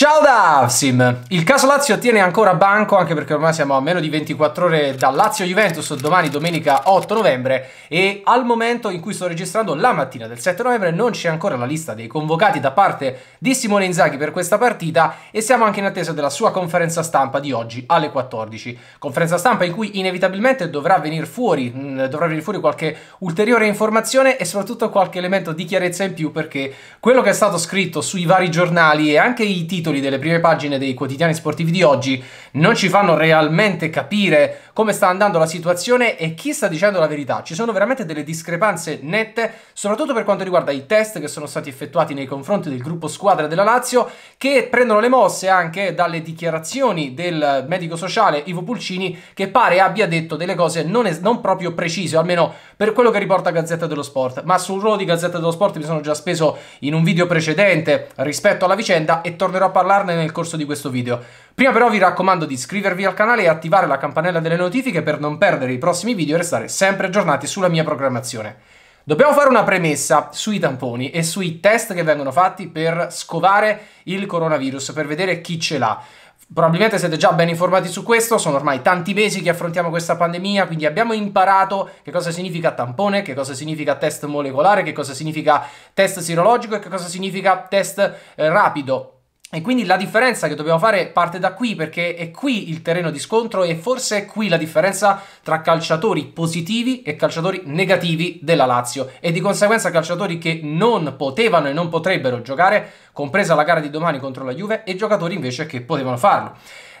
Ciao da Avsim! Il caso Lazio tiene ancora banco anche perché ormai siamo a meno di 24 ore da Lazio-Juventus domani domenica 8 novembre e al momento in cui sto registrando la mattina del 7 novembre non c'è ancora la lista dei convocati da parte di Simone Inzaghi per questa partita e siamo anche in attesa della sua conferenza stampa di oggi alle 14. Conferenza stampa in cui inevitabilmente dovrà venire fuori, mm, dovrà venire fuori qualche ulteriore informazione e soprattutto qualche elemento di chiarezza in più perché quello che è stato scritto sui vari giornali e anche i titoli titoli delle prime pagine dei quotidiani sportivi di oggi non ci fanno realmente capire come sta andando la situazione e chi sta dicendo la verità. Ci sono veramente delle discrepanze nette, soprattutto per quanto riguarda i test che sono stati effettuati nei confronti del gruppo squadra della Lazio, che prendono le mosse anche dalle dichiarazioni del medico sociale Ivo Pulcini, che pare abbia detto delle cose non, es- non proprio precise, almeno per quello che riporta Gazzetta dello Sport. Ma sul ruolo di Gazzetta dello Sport mi sono già speso in un video precedente rispetto alla vicenda e tornerò a parlarne nel corso di questo video. Prima però vi raccomando di iscrivervi al canale e attivare la campanella delle notifiche notifiche per non perdere i prossimi video e restare sempre aggiornati sulla mia programmazione. Dobbiamo fare una premessa sui tamponi e sui test che vengono fatti per scovare il coronavirus, per vedere chi ce l'ha. Probabilmente siete già ben informati su questo, sono ormai tanti mesi che affrontiamo questa pandemia, quindi abbiamo imparato che cosa significa tampone, che cosa significa test molecolare, che cosa significa test sirologico e che cosa significa test eh, rapido e quindi la differenza che dobbiamo fare parte da qui perché è qui il terreno di scontro e forse è qui la differenza tra calciatori positivi e calciatori negativi della Lazio e di conseguenza calciatori che non potevano e non potrebbero giocare, compresa la gara di domani contro la Juve, e giocatori invece che potevano farlo.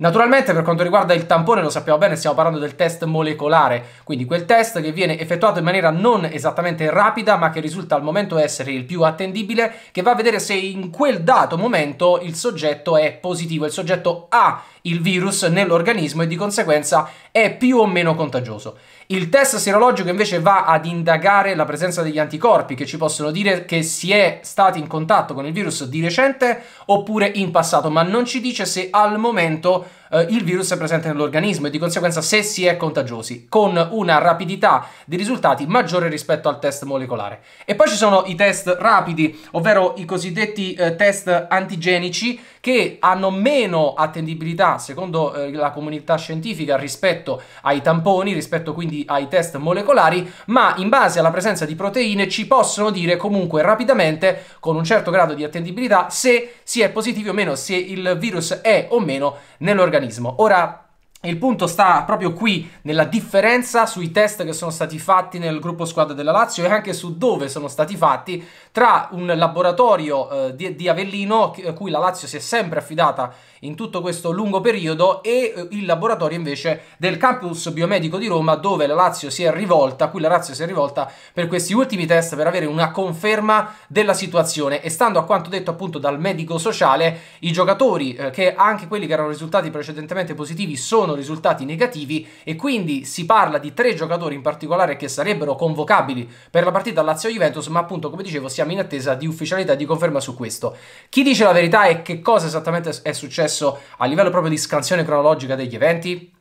Naturalmente per quanto riguarda il tampone, lo sappiamo bene, stiamo parlando del test molecolare, quindi quel test che viene effettuato in maniera non esattamente rapida, ma che risulta al momento essere il più attendibile, che va a vedere se in quel dato momento il soggetto è positivo, il soggetto ha il virus nell'organismo e di conseguenza è più o meno contagioso. Il test serologico invece va ad indagare la presenza degli anticorpi che ci possono dire che si è stati in contatto con il virus di recente oppure in passato, ma non ci dice se al momento eh, il virus è presente nell'organismo e di conseguenza se si è contagiosi, con una rapidità di risultati maggiore rispetto al test molecolare. E poi ci sono i test rapidi, ovvero i cosiddetti eh, test antigenici che hanno meno attendibilità secondo eh, la comunità scientifica rispetto ai tamponi, rispetto quindi ai test molecolari, ma in base alla presenza di proteine ci possono dire comunque rapidamente, con un certo grado di attendibilità, se si è positivi o meno, se il virus è o meno nell'organismo organismo. Ora il punto sta proprio qui nella differenza sui test che sono stati fatti nel gruppo squadra della Lazio e anche su dove sono stati fatti tra un laboratorio eh, di, di, Avellino a cui la Lazio si è sempre affidata in tutto questo lungo periodo e eh, il laboratorio invece del campus biomedico di Roma dove la Lazio si è rivolta, a cui la Lazio si è rivolta per questi ultimi test per avere una conferma della situazione e stando a quanto detto appunto dal medico sociale i giocatori eh, che anche quelli che erano risultati precedentemente positivi sono sono risultati negativi e quindi si parla di tre giocatori in particolare che sarebbero convocabili per la partita Lazio-Juventus, ma appunto come dicevo siamo in attesa di ufficialità e di conferma su questo. Chi dice la verità e che cosa esattamente è successo a livello proprio di scansione cronologica degli eventi?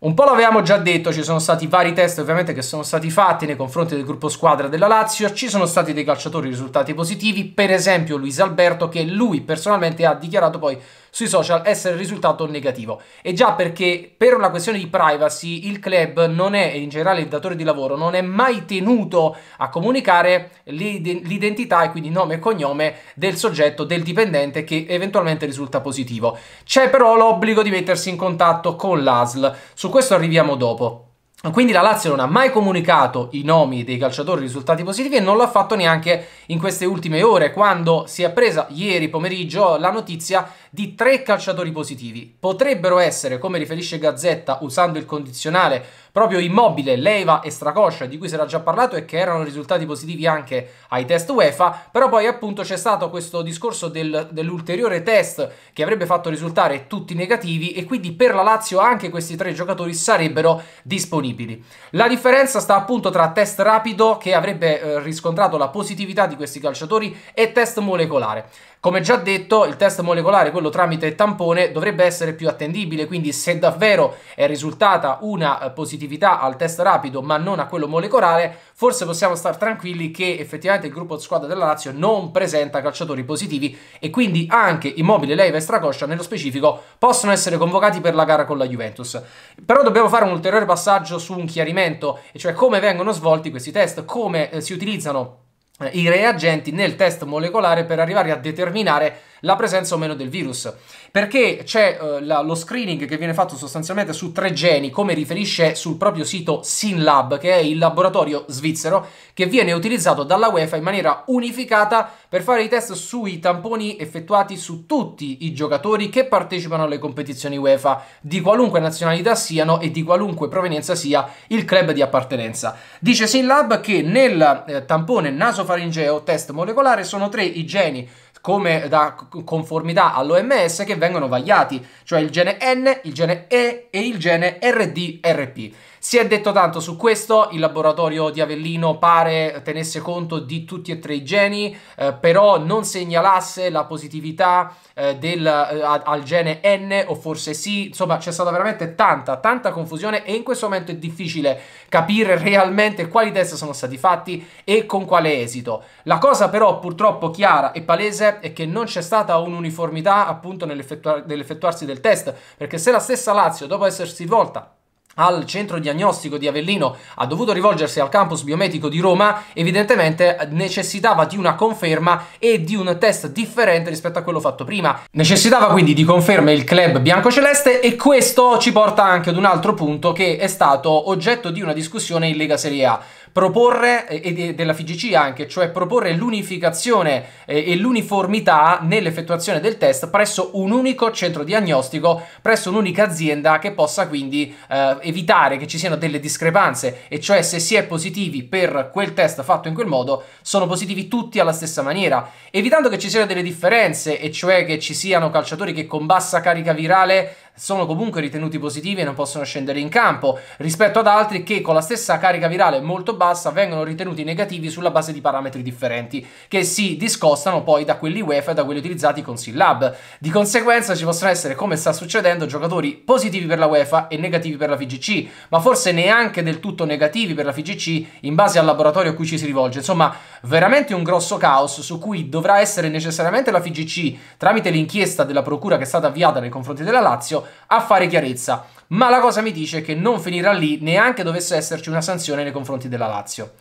Un po' l'avevamo già detto, ci sono stati vari test ovviamente che sono stati fatti nei confronti del gruppo squadra della Lazio, ci sono stati dei calciatori risultati positivi, per esempio Luis Alberto che lui personalmente ha dichiarato poi sui social essere risultato negativo. E già perché per una questione di privacy il club non è, e in generale il datore di lavoro, non è mai tenuto a comunicare l'identità e quindi nome e cognome del soggetto, del dipendente che eventualmente risulta positivo. C'è però l'obbligo di mettersi in contatto con l'ASL. Su questo arriviamo dopo. Quindi la Lazio non ha mai comunicato i nomi dei calciatori risultati positivi e non l'ha fatto neanche in queste ultime ore, quando si è presa ieri pomeriggio la notizia di tre calciatori positivi. Potrebbero essere, come riferisce Gazzetta usando il condizionale, proprio Immobile, Leiva e Stracoscia, di cui si era già parlato e che erano risultati positivi anche ai test UEFA, però poi appunto c'è stato questo discorso del, dell'ulteriore test che avrebbe fatto risultare tutti negativi e quindi per la Lazio anche questi tre giocatori sarebbero disponibili disponibili. La differenza sta appunto tra test rapido, che avrebbe eh, riscontrato la positività di questi calciatori, e test molecolare. Come già detto, il test molecolare, quello tramite tampone, dovrebbe essere più attendibile, quindi se davvero è risultata una eh, positività al test rapido ma non a quello molecolare, forse possiamo stare tranquilli che effettivamente il gruppo squadra della Lazio non presenta calciatori positivi e quindi anche Immobile, Leiva e Stracoscia nello specifico possono essere convocati per la gara con la Juventus. Però dobbiamo fare un ulteriore passaggio su un chiarimento, e cioè come vengono svolti questi test, come eh, si utilizzano eh, i reagenti nel test molecolare per arrivare a determinare la presenza o meno del virus. Perché c'è eh, la, lo screening che viene fatto sostanzialmente su tre geni, come riferisce sul proprio sito SynLab, che è il laboratorio svizzero che viene utilizzato dalla UEFA in maniera unificata per fare i test sui tamponi effettuati su tutti i giocatori che partecipano alle competizioni UEFA, di qualunque nazionalità siano e di qualunque provenienza sia il club di appartenenza. Dice SynLab che nel eh, tampone nasofaringeo test molecolare sono tre i geni come da conformità all'OMS che vengono vagliati, cioè il gene N, il gene E e il gene RDRP. Si è detto tanto su questo, il laboratorio di Avellino pare tenesse conto di tutti e tre i geni, eh, però non segnalasse la positività eh, del, eh, al gene N o forse sì, insomma c'è stata veramente tanta, tanta confusione e in questo momento è difficile capire realmente quali test sono stati fatti e con quale esito. La cosa però purtroppo chiara e palese è che non c'è stata un'uniformità appunto nell'effettuarsi del test, perché se la stessa Lazio dopo essersi volta al centro diagnostico di Avellino ha dovuto rivolgersi al campus biomedico di Roma, evidentemente necessitava di una conferma e di un test differente rispetto a quello fatto prima. Necessitava quindi di conferme il club biancoceleste e questo ci porta anche ad un altro punto che è stato oggetto di una discussione in Lega Serie A proporre, e della FIGC anche, cioè proporre l'unificazione e l'uniformità nell'effettuazione del test presso un unico centro diagnostico, presso un'unica azienda che possa quindi eh, evitare che ci siano delle discrepanze, e cioè se si è positivi per quel test fatto in quel modo, sono positivi tutti alla stessa maniera, evitando che ci siano delle differenze, e cioè che ci siano calciatori che con bassa carica virale sono comunque ritenuti positivi e non possono scendere in campo, rispetto ad altri che con la stessa carica virale molto bassa vengono ritenuti negativi sulla base di parametri differenti, che si discostano poi da quelli UEFA e da quelli utilizzati con SILLAB. Di conseguenza ci possono essere, come sta succedendo, giocatori positivi per la UEFA e negativi per la FGC, ma forse neanche del tutto negativi per la FGC in base al laboratorio a cui ci si rivolge. Insomma, veramente un grosso caos su cui dovrà essere necessariamente la FGC, tramite l'inchiesta della procura che è stata avviata nei confronti della Lazio, a fare chiarezza. Ma la cosa mi dice che non finirà lì neanche dovesse esserci una sanzione nei confronti della Lazio.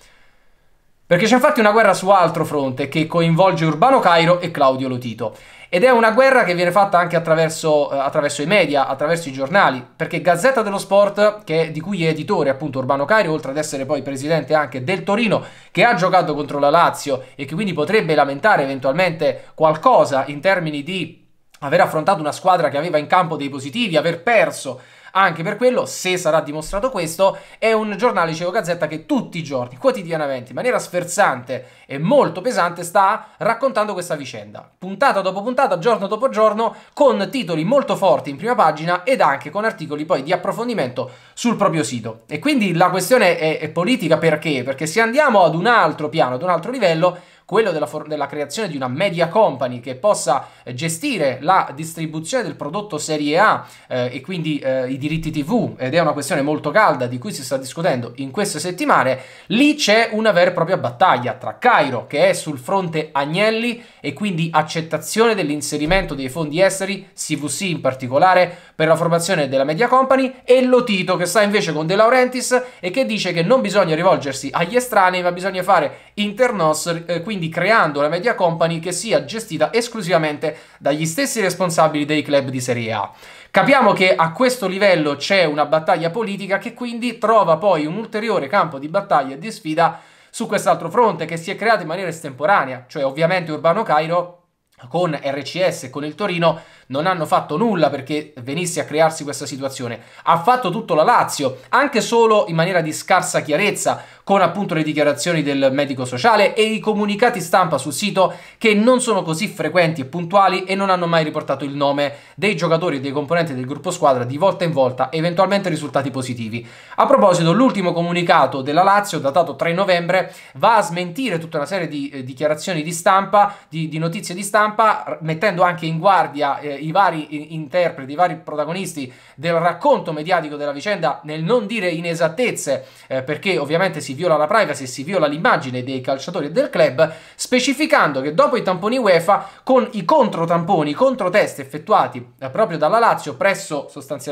Perché c'è infatti una guerra su altro fronte che coinvolge Urbano Cairo e Claudio Lotito. Ed è una guerra che viene fatta anche attraverso, eh, attraverso i media, attraverso i giornali, perché Gazzetta dello Sport, che, di cui è editore appunto Urbano Cairo, oltre ad essere poi presidente anche del Torino, che ha giocato contro la Lazio e che quindi potrebbe lamentare eventualmente qualcosa in termini di aver affrontato una squadra che aveva in campo dei positivi, aver perso anche per quello, se sarà dimostrato questo, è un giornale Ceo Gazzetta che tutti i giorni, quotidianamente, in maniera sferzante e molto pesante, sta raccontando questa vicenda. Puntata dopo puntata, giorno dopo giorno, con titoli molto forti in prima pagina ed anche con articoli poi di approfondimento sul proprio sito. E quindi la questione è, è politica perché? Perché se andiamo ad un altro piano, ad un altro livello, quello della, for- della creazione di una media company che possa eh, gestire la distribuzione del prodotto serie A eh, e quindi eh, i diritti TV, ed è una questione molto calda di cui si sta discutendo in queste settimane, lì c'è una vera e propria battaglia tra Cairo, che è sul fronte Agnelli, e quindi accettazione dell'inserimento dei fondi esteri, CVC in particolare, per la formazione della media company e Lotito che sta invece con De Laurentiis e che dice che non bisogna rivolgersi agli estranei ma bisogna fare internos, eh, quindi creando la media company che sia gestita esclusivamente dagli stessi responsabili dei club di Serie A. Capiamo che a questo livello c'è una battaglia politica che quindi trova poi un ulteriore campo di battaglia e di sfida su quest'altro fronte che si è creato in maniera estemporanea, cioè ovviamente Urbano Cairo con RCS, e con il Torino, non hanno fatto nulla perché venisse a crearsi questa situazione. Ha fatto tutto la Lazio, anche solo in maniera di scarsa chiarezza, con appunto le dichiarazioni del medico sociale e i comunicati stampa sul sito che non sono così frequenti e puntuali e non hanno mai riportato il nome dei giocatori e dei componenti del gruppo squadra di volta in volta, eventualmente risultati positivi. A proposito, l'ultimo comunicato della Lazio, datato 3 novembre, va a smentire tutta una serie di eh, dichiarazioni di stampa, di, di notizie di stampa, stampa, mettendo anche in guardia eh, i vari interpreti, i vari protagonisti del racconto mediatico della vicenda nel non dire inesattezze, eh, perché ovviamente si viola la privacy e si viola l'immagine dei calciatori e del club, specificando che dopo i tamponi UEFA, con i controtamponi, i controtest effettuati eh, proprio dalla Lazio, presso sostanzialmente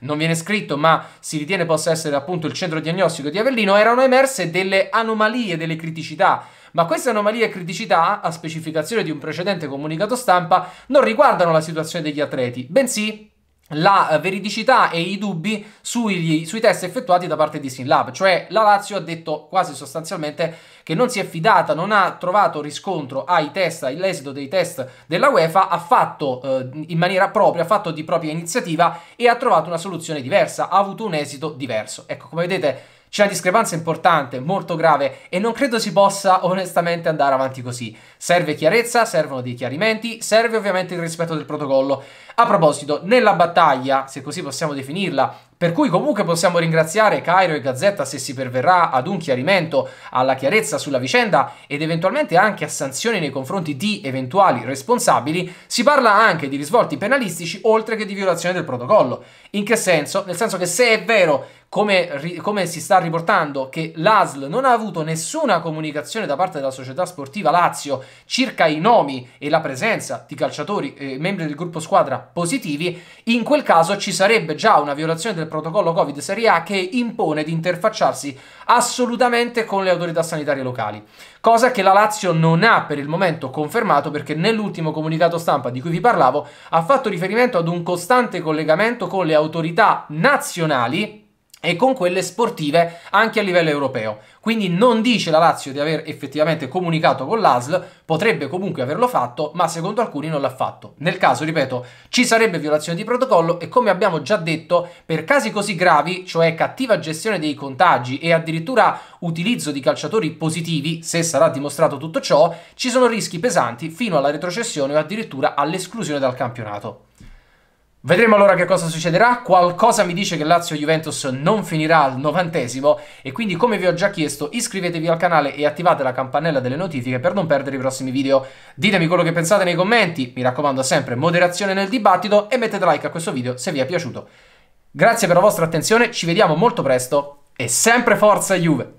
non viene scritto, ma si ritiene possa essere appunto il centro diagnostico di Avellino, erano emerse delle anomalie, delle criticità ma queste anomalie e criticità, a specificazione di un precedente comunicato stampa, non riguardano la situazione degli atleti, bensì la veridicità e i dubbi sui, sui, test effettuati da parte di Sinlab, cioè la Lazio ha detto quasi sostanzialmente che non si è fidata, non ha trovato riscontro ai test, all'esito dei test della UEFA, ha fatto eh, in maniera propria, ha fatto di propria iniziativa e ha trovato una soluzione diversa, ha avuto un esito diverso. Ecco, come vedete c'è una discrepanza importante, molto grave, e non credo si possa onestamente andare avanti così. Serve chiarezza, servono dei chiarimenti, serve ovviamente il rispetto del protocollo. A proposito, nella battaglia, se così possiamo definirla, per cui comunque possiamo ringraziare Cairo e Gazzetta se si perverrà ad un chiarimento, alla chiarezza sulla vicenda ed eventualmente anche a sanzioni nei confronti di eventuali responsabili, si parla anche di risvolti penalistici oltre che di violazione del protocollo. In che senso? Nel senso che se è vero come, come, si sta riportando, che l'ASL non ha avuto nessuna comunicazione da parte della società sportiva Lazio circa i nomi e la presenza di calciatori e eh, membri del gruppo squadra positivi, in quel caso ci sarebbe già una violazione del protocollo Covid Serie A che impone di interfacciarsi assolutamente con le autorità sanitarie locali, cosa che la Lazio non ha per il momento confermato perché nell'ultimo comunicato stampa di cui vi parlavo ha fatto riferimento ad un costante collegamento con le autorità nazionali e con quelle sportive anche a livello europeo. Quindi non dice la Lazio di aver effettivamente comunicato con l'ASL, potrebbe comunque averlo fatto, ma secondo alcuni non l'ha fatto. Nel caso, ripeto, ci sarebbe violazione di protocollo e come abbiamo già detto, per casi così gravi, cioè cattiva gestione dei contagi e addirittura utilizzo di calciatori positivi, se sarà dimostrato tutto ciò, ci sono rischi pesanti fino alla retrocessione o addirittura all'esclusione dal campionato. Vedremo allora che cosa succederà, qualcosa mi dice che Lazio-Juventus non finirà al novantesimo e quindi come vi ho già chiesto iscrivetevi al canale e attivate la campanella delle notifiche per non perdere i prossimi video. Ditemi quello che pensate nei commenti, mi raccomando sempre moderazione nel dibattito e mettete like a questo video se vi è piaciuto. Grazie per la vostra attenzione, ci vediamo molto presto e sempre forza Juve!